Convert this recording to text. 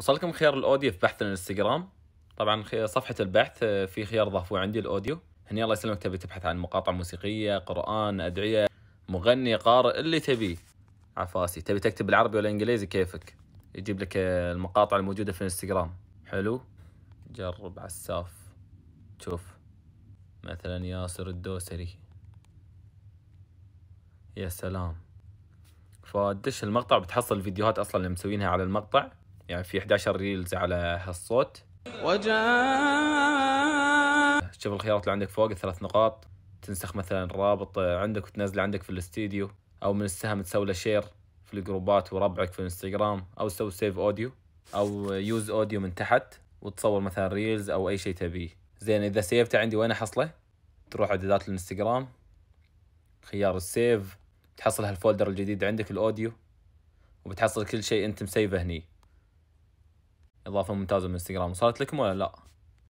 وصلكم خيار الاوديو في بحث الانستغرام طبعا صفحه البحث آه، في خيار ضافوا عندي الاوديو هني الله يسلمك تبي تبحث عن مقاطع موسيقيه قران ادعيه مغني قارئ اللي تبيه عفاسي تبي تكتب بالعربي ولا انجليزي كيفك يجيب لك آه، المقاطع الموجوده في الانستغرام حلو جرب عساف شوف مثلا ياسر الدوسري يا سلام فدش المقطع بتحصل الفيديوهات اصلا اللي مسوينها على المقطع يعني في 11 ريلز على هالصوت وجاء شوف الخيارات اللي عندك فوق الثلاث نقاط تنسخ مثلا رابط عندك وتنزله عندك في الاستديو او من السهم تسوي له شير في الجروبات وربعك في الانستغرام او تسوي سيف اوديو او يوز اوديو من تحت وتصور مثلا ريلز او اي شيء تبيه زين اذا سيفته عندي وين احصله تروح اعدادات الانستغرام خيار السيف تحصل هالفولدر الجديد عندك الاوديو وبتحصل كل شيء انت مسيفه هني اضافه ممتازه من انستغرام وصلت لكم ولا لا